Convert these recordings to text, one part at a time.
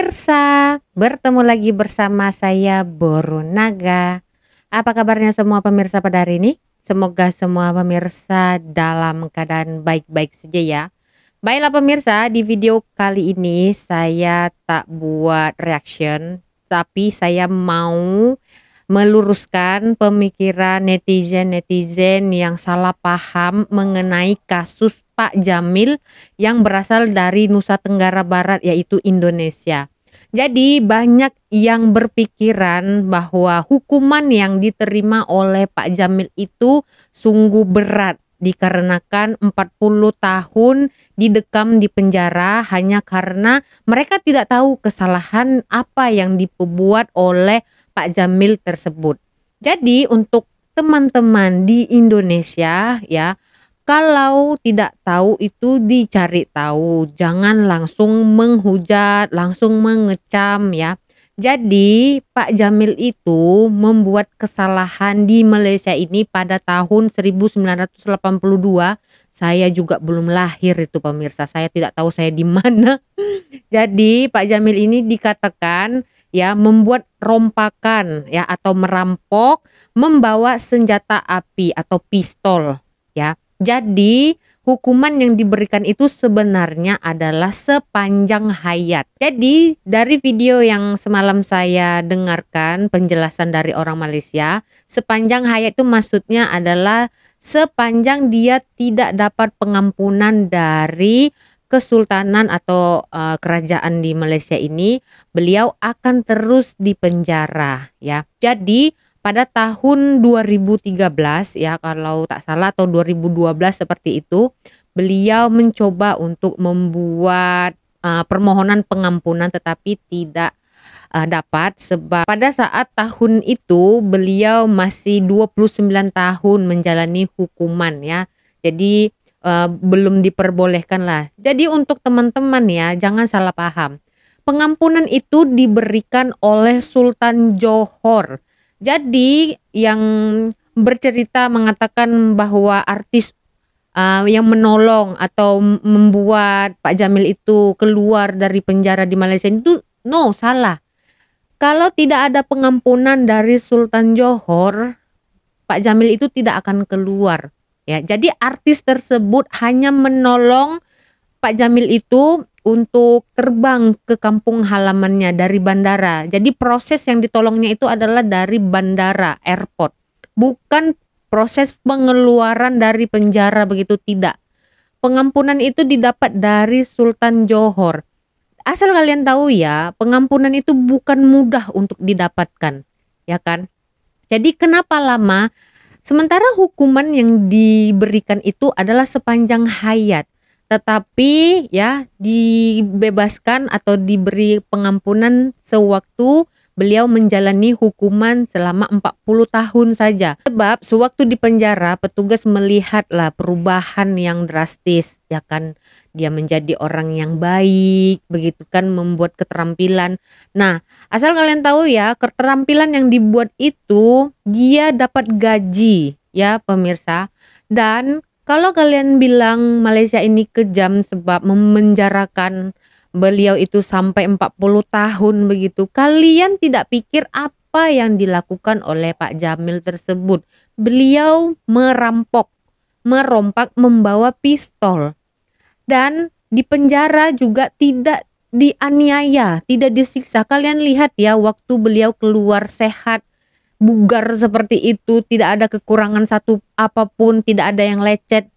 pemirsa, bertemu lagi bersama saya Boru Naga. Apa kabarnya semua pemirsa pada hari ini? Semoga semua pemirsa dalam keadaan baik-baik saja ya. Baiklah pemirsa, di video kali ini saya tak buat reaction, tapi saya mau meluruskan pemikiran netizen-netizen yang salah paham mengenai kasus Pak Jamil yang berasal dari Nusa Tenggara Barat yaitu Indonesia. Jadi banyak yang berpikiran bahwa hukuman yang diterima oleh Pak Jamil itu sungguh berat dikarenakan 40 tahun didekam di penjara hanya karena mereka tidak tahu kesalahan apa yang diperbuat oleh Pak Jamil tersebut. Jadi untuk teman-teman di Indonesia ya, kalau tidak tahu itu dicari tahu, jangan langsung menghujat, langsung mengecam ya. Jadi Pak Jamil itu membuat kesalahan di Malaysia ini pada tahun 1982. Saya juga belum lahir itu pemirsa. Saya tidak tahu saya di mana. Jadi Pak Jamil ini dikatakan ya membuat rompakan ya atau merampok membawa senjata api atau pistol ya. Jadi hukuman yang diberikan itu sebenarnya adalah sepanjang hayat. Jadi dari video yang semalam saya dengarkan penjelasan dari orang Malaysia, sepanjang hayat itu maksudnya adalah sepanjang dia tidak dapat pengampunan dari kesultanan atau uh, kerajaan di Malaysia ini beliau akan terus dipenjara ya. Jadi pada tahun 2013 ya kalau tak salah atau 2012 seperti itu beliau mencoba untuk membuat uh, permohonan pengampunan tetapi tidak uh, dapat sebab pada saat tahun itu beliau masih 29 tahun menjalani hukuman ya. Jadi uh, belum diperbolehkan lah. Jadi untuk teman-teman ya, jangan salah paham. Pengampunan itu diberikan oleh Sultan Johor. Jadi yang bercerita mengatakan bahwa artis uh, yang menolong atau membuat Pak Jamil itu keluar dari penjara di Malaysia itu no salah. Kalau tidak ada pengampunan dari Sultan Johor, Pak Jamil itu tidak akan keluar Ya, jadi artis tersebut hanya menolong Pak Jamil itu untuk terbang ke kampung halamannya dari bandara. Jadi proses yang ditolongnya itu adalah dari bandara airport, bukan proses pengeluaran dari penjara begitu tidak. Pengampunan itu didapat dari Sultan Johor. Asal kalian tahu ya, pengampunan itu bukan mudah untuk didapatkan, ya kan? Jadi kenapa lama? Sementara hukuman yang diberikan itu adalah sepanjang hayat, tetapi ya dibebaskan atau diberi pengampunan sewaktu beliau menjalani hukuman selama 40 tahun saja. Sebab sewaktu di penjara petugas melihatlah perubahan yang drastis ya kan dia menjadi orang yang baik begitu kan membuat keterampilan. Nah, asal kalian tahu ya, keterampilan yang dibuat itu dia dapat gaji ya pemirsa. Dan kalau kalian bilang Malaysia ini kejam sebab memenjarakan beliau itu sampai 40 tahun begitu. Kalian tidak pikir apa yang dilakukan oleh Pak Jamil tersebut. Beliau merampok, merompak membawa pistol. Dan di penjara juga tidak dianiaya, tidak disiksa. Kalian lihat ya waktu beliau keluar sehat, bugar seperti itu, tidak ada kekurangan satu apapun, tidak ada yang lecet.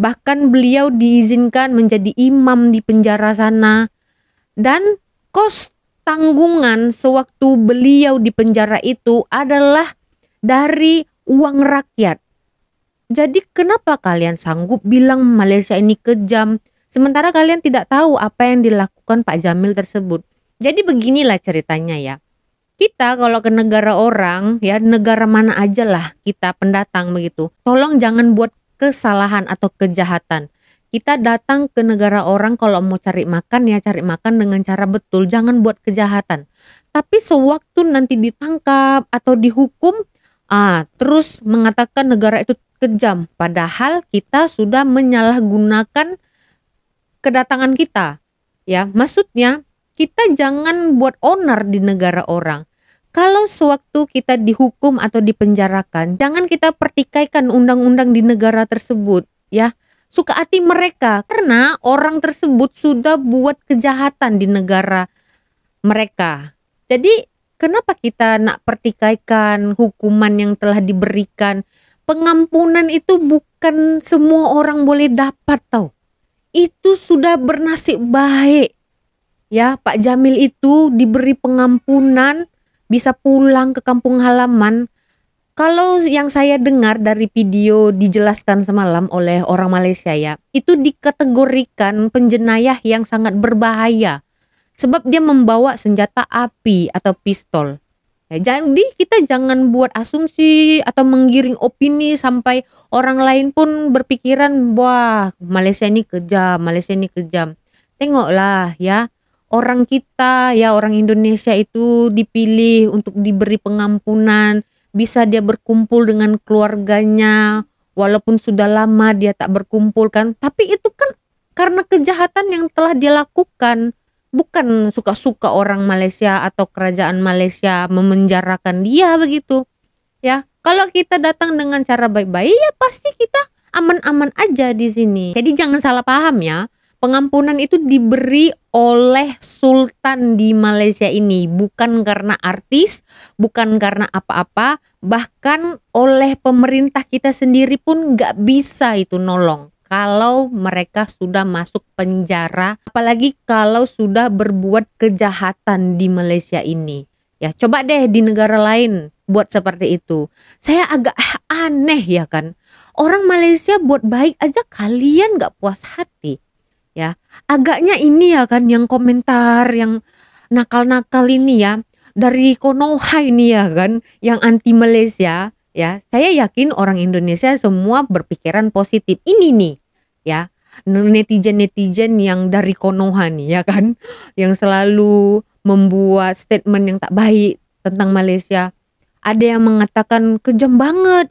Bahkan beliau diizinkan menjadi imam di penjara sana dan kos tanggungan sewaktu beliau di penjara itu adalah dari uang rakyat. Jadi kenapa kalian sanggup bilang Malaysia ini kejam sementara kalian tidak tahu apa yang dilakukan Pak Jamil tersebut. Jadi beginilah ceritanya ya. Kita kalau ke negara orang ya negara mana aja lah kita pendatang begitu. Tolong jangan buat kesalahan atau kejahatan kita datang ke negara orang kalau mau cari makan ya cari makan dengan cara betul jangan buat kejahatan tapi sewaktu nanti ditangkap atau dihukum ah terus mengatakan negara itu kejam padahal kita sudah menyalahgunakan kedatangan kita ya maksudnya kita jangan buat onar di negara orang kalau sewaktu kita dihukum atau dipenjarakan jangan kita pertikaikan undang-undang di negara tersebut ya suka hati mereka karena orang tersebut sudah buat kejahatan di negara mereka. Jadi kenapa kita nak pertikaikan hukuman yang telah diberikan? Pengampunan itu bukan semua orang boleh dapat tau. Itu sudah bernasib baik. Ya, Pak Jamil itu diberi pengampunan, bisa pulang ke kampung halaman kalau yang saya dengar dari video dijelaskan semalam oleh orang Malaysia ya, itu dikategorikan penjenayah yang sangat berbahaya sebab dia membawa senjata api atau pistol. Ya, jadi kita jangan buat asumsi atau menggiring opini sampai orang lain pun berpikiran wah Malaysia ini kejam, Malaysia ini kejam. Tengoklah ya orang kita ya orang Indonesia itu dipilih untuk diberi pengampunan bisa dia berkumpul dengan keluarganya walaupun sudah lama dia tak berkumpul kan tapi itu kan karena kejahatan yang telah dia lakukan bukan suka-suka orang Malaysia atau kerajaan Malaysia memenjarakan dia begitu ya kalau kita datang dengan cara baik-baik ya pasti kita aman-aman aja di sini jadi jangan salah paham ya pengampunan itu diberi oleh sultan di Malaysia ini bukan karena artis, bukan karena apa-apa, bahkan oleh pemerintah kita sendiri pun nggak bisa itu nolong kalau mereka sudah masuk penjara, apalagi kalau sudah berbuat kejahatan di Malaysia ini. Ya, coba deh di negara lain buat seperti itu. Saya agak aneh ya kan. Orang Malaysia buat baik aja kalian gak puas hati ya. Agaknya ini ya kan yang komentar yang nakal-nakal ini ya dari Konoha ini ya kan yang anti Malaysia ya. ya. Saya yakin orang Indonesia semua berpikiran positif. Ini nih ya netizen-netizen yang dari Konoha nih ya kan yang selalu membuat statement yang tak baik tentang Malaysia. Ada yang mengatakan kejam banget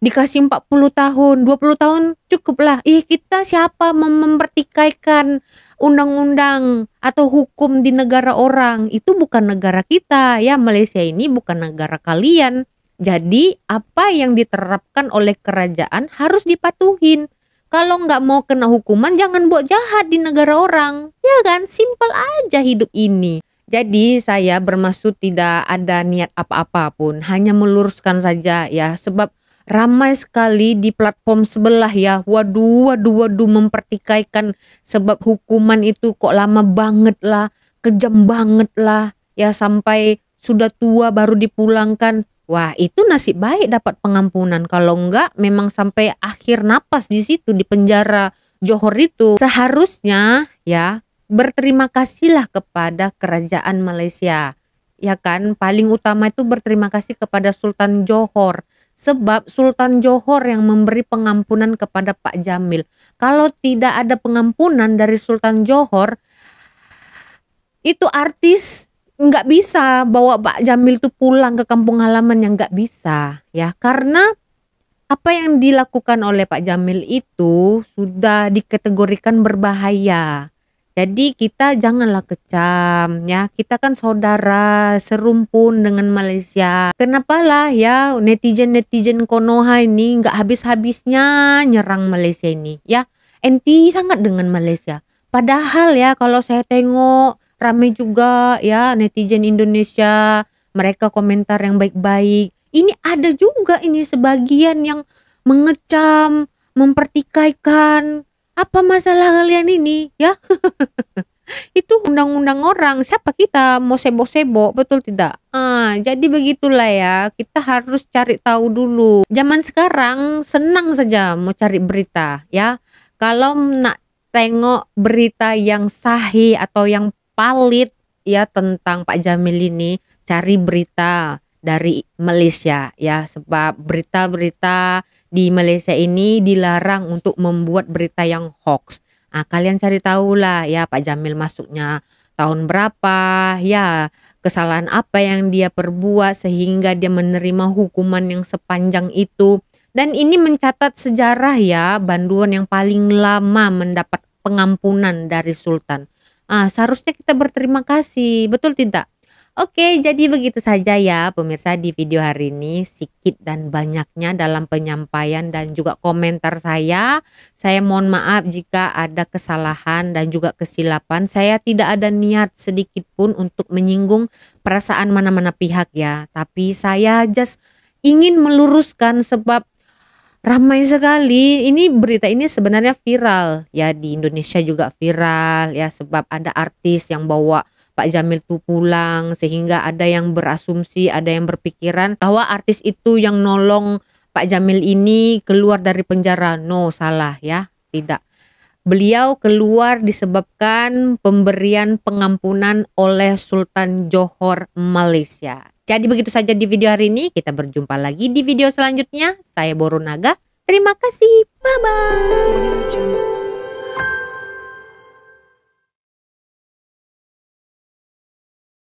dikasih 40 tahun, 20 tahun cukup lah. Ih, kita siapa mem mempertikaikan undang-undang atau hukum di negara orang? Itu bukan negara kita ya. Malaysia ini bukan negara kalian. Jadi apa yang diterapkan oleh kerajaan harus dipatuhin. Kalau nggak mau kena hukuman jangan buat jahat di negara orang. Ya kan? Simple aja hidup ini. Jadi saya bermaksud tidak ada niat apa-apa pun, hanya meluruskan saja ya sebab ramai sekali di platform sebelah ya. Waduh, waduh, waduh mempertikaikan sebab hukuman itu kok lama banget lah, kejam banget lah. Ya sampai sudah tua baru dipulangkan. Wah, itu nasib baik dapat pengampunan. Kalau enggak memang sampai akhir napas di situ di penjara Johor itu. Seharusnya ya berterima kasihlah kepada kerajaan Malaysia. Ya kan, paling utama itu berterima kasih kepada Sultan Johor Sebab Sultan Johor yang memberi pengampunan kepada Pak Jamil. Kalau tidak ada pengampunan dari Sultan Johor, itu artis nggak bisa bawa Pak Jamil tuh pulang ke kampung halaman yang nggak bisa ya karena apa yang dilakukan oleh Pak Jamil itu sudah dikategorikan berbahaya jadi kita janganlah kecam ya. Kita kan saudara serumpun dengan Malaysia. Kenapa lah ya netizen-netizen Konoha ini nggak habis-habisnya nyerang Malaysia ini ya. Anti sangat dengan Malaysia. Padahal ya kalau saya tengok rame juga ya netizen Indonesia mereka komentar yang baik-baik. Ini ada juga ini sebagian yang mengecam, mempertikaikan apa masalah kalian ini ya itu undang-undang orang siapa kita mau sebo-sebo betul tidak ah jadi begitulah ya kita harus cari tahu dulu zaman sekarang senang saja mau cari berita ya kalau nak tengok berita yang sahih atau yang valid ya tentang Pak Jamil ini cari berita dari Malaysia ya sebab berita-berita di Malaysia ini dilarang untuk membuat berita yang hoax. Nah, kalian cari tahu lah ya Pak Jamil masuknya tahun berapa, ya kesalahan apa yang dia perbuat sehingga dia menerima hukuman yang sepanjang itu. Dan ini mencatat sejarah ya Banduan yang paling lama mendapat pengampunan dari Sultan. Ah, seharusnya kita berterima kasih, betul tidak? Oke, jadi begitu saja ya pemirsa di video hari ini sikit dan banyaknya dalam penyampaian dan juga komentar saya. Saya mohon maaf jika ada kesalahan dan juga kesilapan. Saya tidak ada niat sedikit pun untuk menyinggung perasaan mana-mana pihak ya, tapi saya just ingin meluruskan sebab ramai sekali. Ini berita ini sebenarnya viral ya di Indonesia juga viral ya sebab ada artis yang bawa Pak Jamil tuh pulang sehingga ada yang berasumsi, ada yang berpikiran bahwa artis itu yang nolong Pak Jamil ini keluar dari penjara. No, salah ya. Tidak. Beliau keluar disebabkan pemberian pengampunan oleh Sultan Johor Malaysia. Jadi begitu saja di video hari ini. Kita berjumpa lagi di video selanjutnya. Saya Borunaga. Terima kasih. Bye-bye.